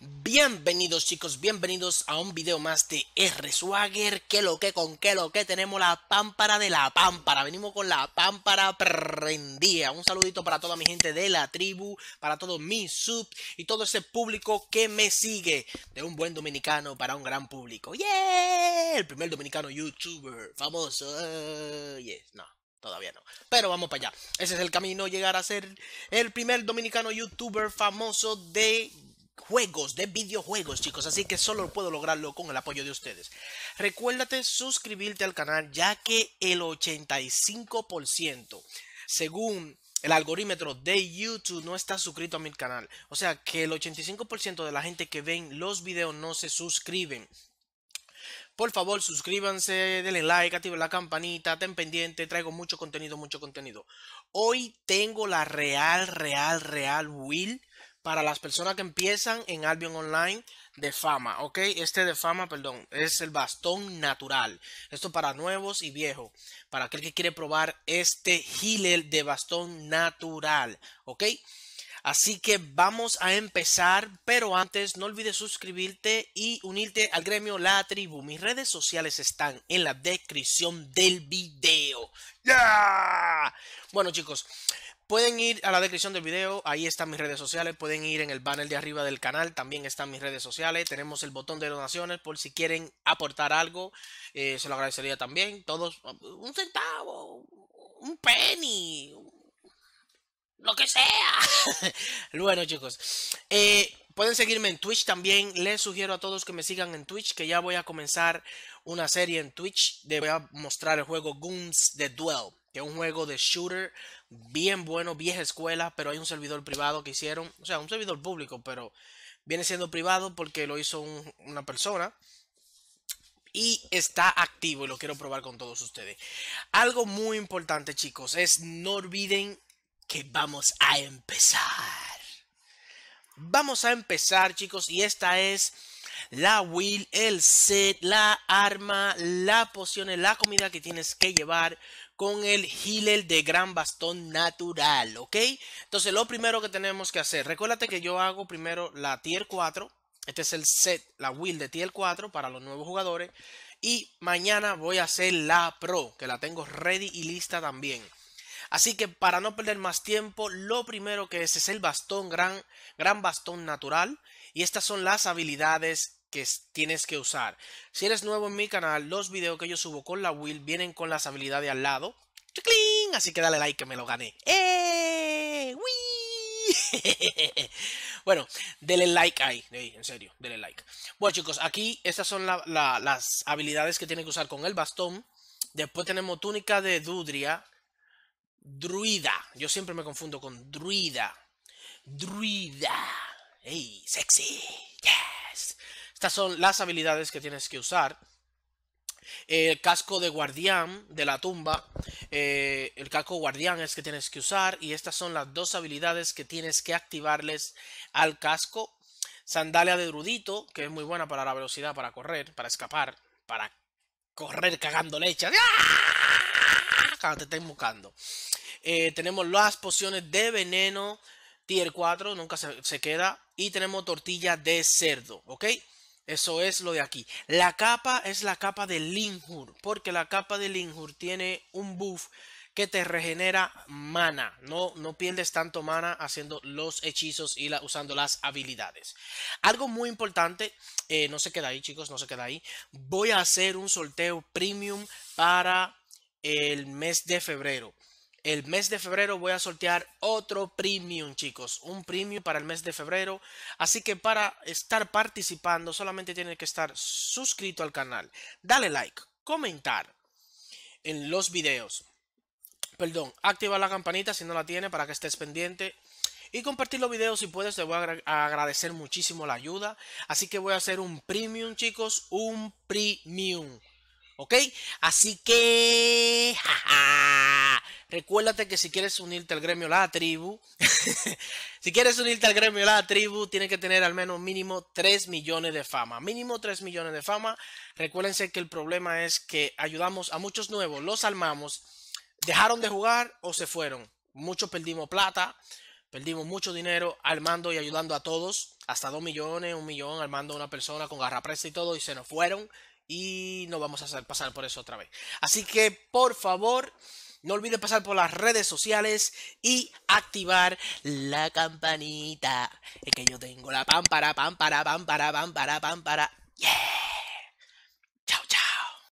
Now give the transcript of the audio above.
Bienvenidos chicos, bienvenidos a un video más de R Swagger, que lo que con que lo que tenemos la pámpara de la pámpara, venimos con la pámpara prendida, un saludito para toda mi gente de la tribu, para todo mi sub y todo ese público que me sigue, de un buen dominicano para un gran público, Yeee, el primer dominicano youtuber famoso, eh, no, Todavía no. Pero vamos para allá. Ese es el camino, llegar a ser el primer dominicano youtuber famoso de juegos, de videojuegos, chicos. Así que solo puedo lograrlo con el apoyo de ustedes. Recuérdate suscribirte al canal, ya que el 85%, según el algoritmo de YouTube no está suscrito a mi canal. O sea que el 85% de la gente que ven los videos no se suscriben. Por favor, suscríbanse, denle like, activen la campanita, estén pendiente, traigo mucho contenido, mucho contenido. Hoy tengo la real, real, real Will para las personas que empiezan en Albion Online de fama, ¿ok? Este de fama, perdón, es el bastón natural. Esto para nuevos y viejos, para aquel que quiere probar este healer de bastón natural, ¿ok? Así que vamos a empezar, pero antes no olvides suscribirte y unirte al gremio La Tribu. Mis redes sociales están en la descripción del video. ya Bueno chicos, Pueden ir a la descripción del video, ahí están mis redes sociales, pueden ir en el banner de arriba del canal, también están mis redes sociales, tenemos el botón de donaciones por si quieren aportar algo, eh, se lo agradecería también, todos, un centavo, un penny, lo que sea. bueno chicos, eh, pueden seguirme en Twitch también, les sugiero a todos que me sigan en Twitch, que ya voy a comenzar una serie en Twitch, de voy a mostrar el juego Goons de Duel que es un juego de shooter bien bueno, vieja escuela, pero hay un servidor privado que hicieron, o sea, un servidor público, pero viene siendo privado porque lo hizo una persona y está activo y lo quiero probar con todos ustedes. Algo muy importante, chicos, es no olviden que vamos a empezar. Vamos a empezar, chicos, y esta es la will, el set, la arma, la poción, la comida que tienes que llevar con el healer de gran bastón natural, ¿ok? Entonces lo primero que tenemos que hacer, recuérdate que yo hago primero la tier 4, este es el set, la will de tier 4 para los nuevos jugadores y mañana voy a hacer la pro, que la tengo ready y lista también. Así que para no perder más tiempo, lo primero que es es el bastón gran, gran bastón natural y estas son las habilidades que tienes que usar. Si eres nuevo en mi canal, los videos que yo subo con la Will vienen con las habilidades al lado. Así que dale like que me lo gané. ¡Eh! bueno, denle like ahí, en serio, denle like. Bueno chicos, aquí estas son las habilidades que tiene que usar con el bastón. Después tenemos túnica de Dudria. Druida. Yo siempre me confundo con druida. Druida. ¡Ey! ¡Sexy! ¡Yes! Estas son las habilidades que tienes que usar. El casco de guardián de la tumba. Eh, el casco guardián es que tienes que usar. Y estas son las dos habilidades que tienes que activarles al casco. Sandalia de drudito que es muy buena para la velocidad, para correr, para escapar, para correr cagando leche. ¡Ah! te estén buscando. Eh, tenemos las pociones de veneno. Tier 4, nunca se queda. Y tenemos tortilla de cerdo, ¿ok? Eso es lo de aquí. La capa es la capa de Linjur, porque la capa de Linjur tiene un buff que te regenera mana. No, no pierdes tanto mana haciendo los hechizos y usando las habilidades. Algo muy importante, eh, no se queda ahí chicos, no se queda ahí. Voy a hacer un sorteo premium para el mes de febrero el mes de febrero voy a sortear otro premium, chicos. Un premium para el mes de febrero. Así que para estar participando solamente tiene que estar suscrito al canal. Dale like, comentar en los videos. Perdón, activa la campanita si no la tiene para que estés pendiente. Y compartir los videos si puedes, te voy a, agradecer muchísimo la ayuda. Así que voy a hacer un premium, chicos. Un premium. ¿Ok? Así que... ¡Ja, Recuérdate que si quieres unirte al gremio La Tribu, si quieres unirte al gremio La Tribu, tienes que tener al menos mínimo 3 millones de fama. Mínimo 3 millones de fama. Recuérdense que el problema es que ayudamos a muchos nuevos, los armamos, dejaron de jugar o se fueron. Muchos perdimos plata, perdimos mucho dinero armando y ayudando a todos, hasta 2 millones, 1 millón, armando a una persona con garra y todo, y se nos fueron y no vamos a hacer pasar por eso otra vez. Así que por favor, no olvides pasar por las redes sociales y activar la campanita. Es que yo tengo la pampara Pampara, pampara, pampara, pampara Yeah.